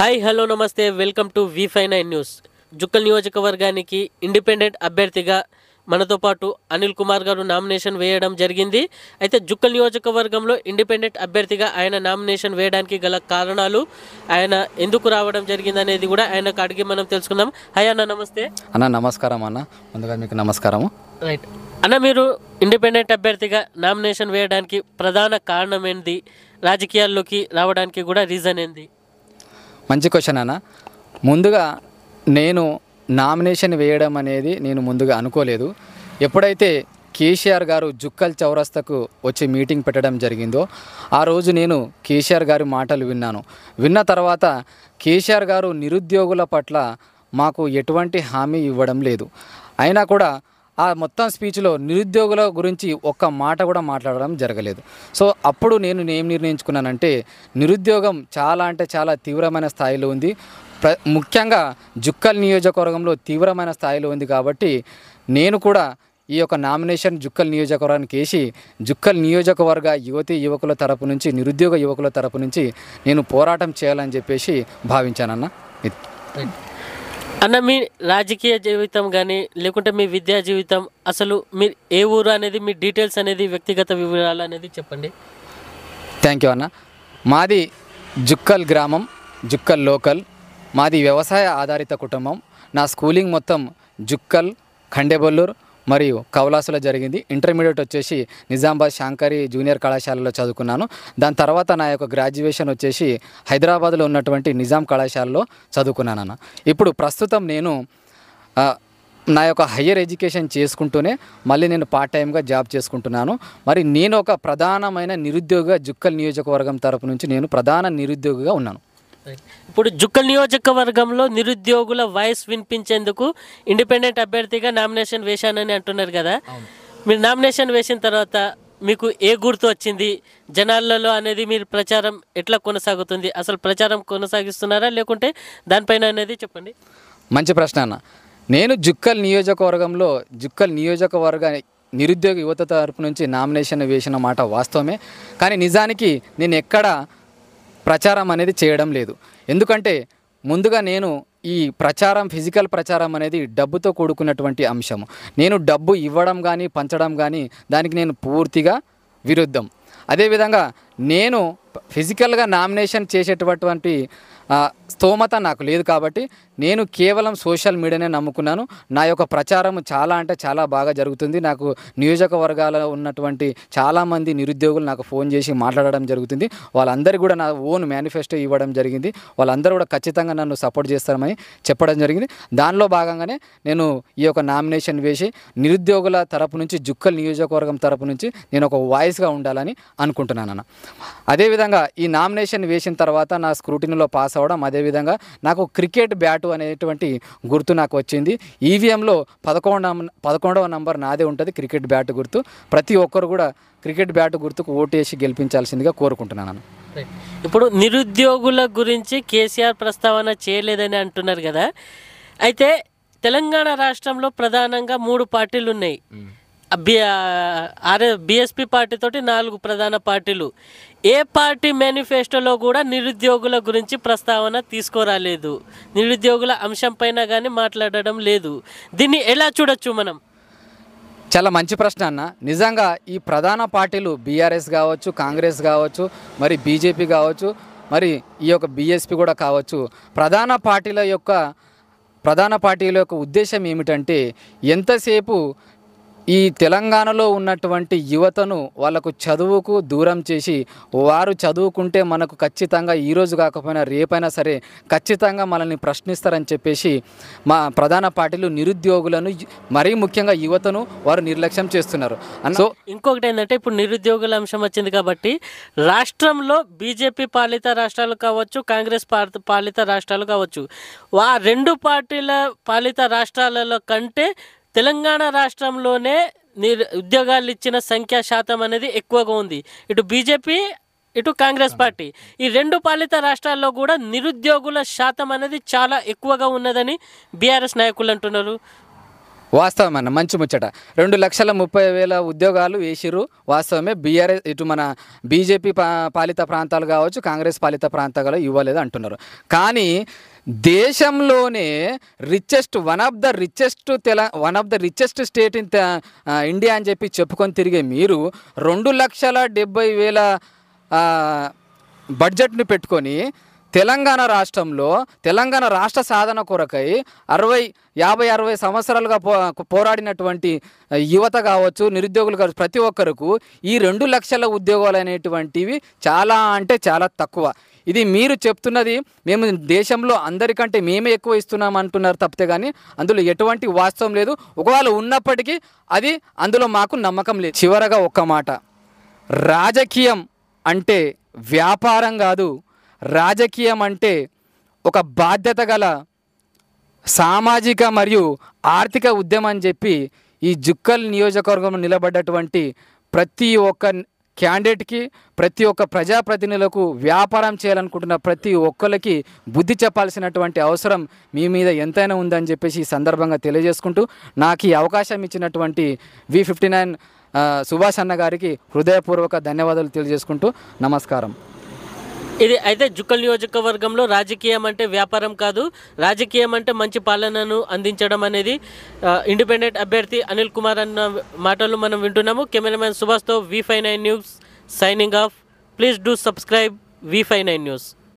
hi hello నమస్తే welcome to V five nine news Jukkal నియోజకవర్గానికి independent అభ్యర్థిగా మనతో పాటు అనిల్ కుమార్ గారు నామినేషన్ వేయడం జరిగింది అయితే జుక్కల్ నియోజకవర్గంలో ఇండిపెండెంట్ అభ్యర్థిగా ఆయన నామినేషన్ వేయడానికి గల కారణాలు ఆయన ఎందుకు రావడం జరిగింది అనేది కూడా ఆయనకు అడిగి మనం తెలుసుకుందాం హాయ్ అన్న నమస్తే అన్న నమస్కారం అన్న ముందుగా మీకు నమస్కారం రైట్ అన్న మీరు ఇండిపెండెంట్ అభ్యర్థిగా నామినేషన్ వేయడానికి ప్రధాన కారణం ఏంది రాజకీయాల్లోకి రావడానికి కూడా రీజన్ ఏంది మంచి క్వశ్చన్ అన్న ముందుగా నేను నామినేషన్ వేయడం అనేది నేను ముందుగా అనుకోలేదు ఎప్పుడైతే కేసీఆర్ గారు జుక్కల్ చౌరస్తకు వచ్చి మీటింగ్ పెట్టడం జరిగిందో ఆ రోజు నేను కేసీఆర్ గారి మాటలు విన్నాను విన్న తర్వాత కేసీఆర్ గారు నిరుద్యోగుల పట్ల మాకు ఎటువంటి హామీ ఇవ్వడం లేదు అయినా కూడా ఆ మొత్తం స్పీచ్లో నిరుద్యోగుల గురించి ఒక్క మాట కూడా మాట్లాడడం జరగలేదు సో అప్పుడు నేను ఏం నిర్ణయించుకున్నానంటే నిరుద్యోగం చాలా అంటే చాలా తీవ్రమైన స్థాయిలో ఉంది ప్ర ముఖ్యంగా జుక్కల్ నియోజకవర్గంలో తీవ్రమైన స్థాయిలో ఉంది కాబట్టి నేను కూడా ఈ యొక్క నామినేషన్ జుక్కల్ నియోజకవర్గానికి వేసి జుక్కల్ నియోజకవర్గ యువతి యువకుల తరపు నుంచి నిరుద్యోగ యువకుల తరపు నుంచి నేను పోరాటం చేయాలని చెప్పేసి భావించానన్న అన్న మీ రాజకీయ జీవితం కానీ లేకుంటే మీ విద్యా జీవితం అసలు మీ ఏ ఊరు అనేది మీ డీటెయిల్స్ అనేది వ్యక్తిగత వివరాలు అనేది చెప్పండి థ్యాంక్ యూ అన్న మాది జుక్కల్ గ్రామం జుక్కల్ లోకల్ మాది వ్యవసాయ ఆధారిత కుటుంబం నా స్కూలింగ్ మొత్తం జుక్కల్ ఖండేబల్లూరు మరియు కౌలాసులో జరిగింది ఇంటర్మీడియట్ వచ్చేసి నిజామాబాద్ శాంకరి జూనియర్ కళాశాలలో చదువుకున్నాను దాని తర్వాత నా యొక్క గ్రాడ్యుయేషన్ వచ్చేసి హైదరాబాద్లో ఉన్నటువంటి నిజాం కళాశాలలో చదువుకున్నాను అన్న ఇప్పుడు ప్రస్తుతం నేను నా యొక్క హయ్యర్ ఎడ్యుకేషన్ చేసుకుంటూనే మళ్ళీ నేను పార్ట్ టైంగా జాబ్ చేసుకుంటున్నాను మరి నేను ఒక ప్రధానమైన నిరుద్యోగ జుక్కల్ నియోజకవర్గం తరపు నుంచి నేను ప్రధాన నిరుద్యోగిగా ఉన్నాను ఇప్పుడు జుక్కల్ నియోజకవర్గంలో నిరుద్యోగుల వాయిస్ వినిపించేందుకు ఇండిపెండెంట్ అభ్యర్థిగా నామినేషన్ వేశానని అంటున్నారు కదా మీరు నామినేషన్ వేసిన తర్వాత మీకు ఏ గుర్తు వచ్చింది జనాలలో అనేది మీరు ప్రచారం ఎట్లా కొనసాగుతుంది అసలు ప్రచారం కొనసాగిస్తున్నారా లేకుంటే దానిపైన అనేది చెప్పండి మంచి ప్రశ్న అన్న నేను జుక్కల్ నియోజకవర్గంలో జుక్కల్ నియోజకవర్గ నిరుద్యోగ యువత తరపు నుంచి నామినేషన్ వేసిన మాట వాస్తవమే కానీ నిజానికి నేను ఎక్కడ ప్రచారం అనేది చేయడం లేదు ఎందుకంటే ముందుగా నేను ఈ ప్రచారం ఫిజికల్ ప్రచారం అనేది డబ్బుతో కూడుకున్నటువంటి అంశం నేను డబ్బు ఇవ్వడం కానీ పంచడం కానీ దానికి నేను పూర్తిగా విరుద్ధం అదేవిధంగా నేను ఫిజికల్గా నామినేషన్ చేసేటటువంటి స్తోమత నాకు లేదు కాబట్టి నేను కేవలం సోషల్ మీడియానే నమ్ముకున్నాను నా యొక్క ప్రచారం చాలా అంటే చాలా బాగా జరుగుతుంది నాకు నియోజకవర్గాల్లో ఉన్నటువంటి చాలామంది నిరుద్యోగులు నాకు ఫోన్ చేసి మాట్లాడడం జరుగుతుంది వాళ్ళందరికీ కూడా నా ఓన్ మేనిఫెస్టో ఇవ్వడం జరిగింది వాళ్ళందరూ కూడా ఖచ్చితంగా నన్ను సపోర్ట్ చేస్తారని చెప్పడం జరిగింది దానిలో భాగంగానే నేను ఈ యొక్క నామినేషన్ వేసి నిరుద్యోగుల తరపు నుంచి జుక్కల నియోజకవర్గం తరపు నుంచి నేను ఒక వాయిస్గా ఉండాలని అనుకుంటున్నాను అన్న అదేవిధంగా ఈ నామినేషన్ వేసిన తర్వాత నా స్క్రూటినీలో పాస్ అవ్వడం అదే అదేవిధంగా నాకు క్రికెట్ బ్యాటు అనేటువంటి గుర్తు నాకు వచ్చింది ఈవీఎంలో పదకొండవ పదకొండవ నంబర్ నాదే ఉంటుంది క్రికెట్ బ్యాట్ గుర్తు ప్రతి ఒక్కరు కూడా క్రికెట్ బ్యాటు గుర్తుకు ఓటేసి గెలిపించాల్సిందిగా కోరుకుంటున్నాను ఇప్పుడు నిరుద్యోగుల గురించి కేసీఆర్ ప్రస్తావన చేయలేదని అంటున్నారు కదా అయితే తెలంగాణ రాష్ట్రంలో ప్రధానంగా మూడు పార్టీలు ఉన్నాయి అరే బిఎస్పి పార్టీతోటి నాలుగు ప్రధాన పార్టీలు ఏ పార్టీ మేనిఫెస్టోలో కూడా నిరుద్యోగుల గురించి ప్రస్తావన తీసుకురాలేదు నిరుద్యోగుల అంశం పైన కానీ మాట్లాడడం లేదు దీన్ని ఎలా చూడొచ్చు మనం చాలా మంచి ప్రశ్న అన్న నిజంగా ఈ ప్రధాన పార్టీలు బీఆర్ఎస్ కావచ్చు కాంగ్రెస్ కావచ్చు మరి బీజేపీ కావచ్చు మరి ఈ యొక్క బీఎస్పీ కూడా కావచ్చు ప్రధాన పార్టీల యొక్క ప్రధాన పార్టీల యొక్క ఉద్దేశం ఏమిటంటే ఎంతసేపు ఈ తెలంగాణలో ఉన్నటువంటి యువతను వాళ్ళకు చదువుకు దూరం చేసి వారు చదువుకుంటే మనకు ఖచ్చితంగా ఈరోజు కాకపోయినా రేపైనా సరే ఖచ్చితంగా మనల్ని ప్రశ్నిస్తారని చెప్పేసి మా ప్రధాన పార్టీలు నిరుద్యోగులను మరీ ముఖ్యంగా యువతను వారు నిర్లక్ష్యం చేస్తున్నారు సో ఇంకొకటి ఏంటంటే ఇప్పుడు నిరుద్యోగుల అంశం వచ్చింది కాబట్టి రాష్ట్రంలో బీజేపీ పాలిత రాష్ట్రాలు కావచ్చు కాంగ్రెస్ పాలిత రాష్ట్రాలు కావచ్చు ఆ రెండు పార్టీల పాలిత రాష్ట్రాలలో కంటే తెలంగాణ రాష్ట్రంలోనే నిర్ ఉద్యోగాలు ఇచ్చిన సంఖ్యా శాతం అనేది ఎక్కువగా ఉంది ఇటు బీజేపీ ఇటు కాంగ్రెస్ పార్టీ ఈ రెండు పాలిత రాష్ట్రాల్లో కూడా నిరుద్యోగుల శాతం అనేది చాలా ఎక్కువగా ఉన్నదని బీఆర్ఎస్ నాయకులు అంటున్నారు వాస్తవం అన్న మంచి ముచ్చట రెండు లక్షల ముప్పై వేల ఉద్యోగాలు వేసిరు వాస్తవమే బీఆర్ఎస్ ఇటు మన బీజేపీ పాలిత ప్రాంతాలు కావచ్చు కాంగ్రెస్ పాలిత ప్రాంతాలు ఇవ్వలేదు అంటున్నారు కానీ దేశంలోనే richest one of the richest తెల one of the richest state in India అని చెప్పి చెప్పుకొని తిరిగే మీరు రెండు లక్షల డెబ్బై వేల బడ్జెట్ని పెట్టుకొని తెలంగాణ రాష్ట్రంలో తెలంగాణ రాష్ట్ర సాధన కొరకై అరవై యాభై అరవై సంవత్సరాలుగా పో పోరాడినటువంటి యువత కావచ్చు నిరుద్యోగులు కావచ్చు ప్రతి ఒక్కరకు ఈ రెండు లక్షల ఉద్యోగాలు అనేటువంటివి చాలా అంటే చాలా తక్కువ ఇది మీరు చెప్తున్నది మేము దేశంలో అందరికంటే మేమే ఎక్కువ ఇస్తున్నాం అంటున్నారు తప్పితే కానీ అందులో ఎటువంటి వాస్తవం లేదు ఒకవేళ ఉన్నప్పటికీ అది అందులో మాకు నమ్మకం లేదు చివరగా ఒక్క మాట రాజకీయం అంటే వ్యాపారం కాదు రాజకీయం అంటే ఒక బాధ్యత గల సామాజిక మరియు ఆర్థిక ఉద్యమం అని చెప్పి ఈ జుక్కల్ నియోజకవర్గంలో నిలబడ్డటువంటి ప్రతి ఒక్క క్యాండిడేట్కి ప్రతి ఒక్క ప్రజాప్రతినిధులకు వ్యాపారం చేయాలనుకుంటున్న ప్రతి ఒక్కరికి బుద్ధి చెప్పాల్సినటువంటి అవసరం మీ మీద ఎంతైనా ఉందని చెప్పేసి ఈ సందర్భంగా తెలియజేసుకుంటూ నాకు ఈ అవకాశం ఇచ్చినటువంటి వి ఫిఫ్టీ నైన్ సుభాష్ అన్న గారికి హృదయపూర్వక ధన్యవాదాలు తెలియజేసుకుంటూ నమస్కారం ఇది అయితే జుక్కల్ నియోజకవర్గంలో రాజకీయం అంటే వ్యాపారం కాదు రాజకీయం అంటే మంచి పాలనను అందించడం అనేది ఇండిపెండెంట్ అభ్యర్థి అనిల్ కుమార్ అన్న మాటలు మనం వింటున్నాము కెమెరామెన్ సుభాష్తో V five nine news signing off please do subscribe V five nine news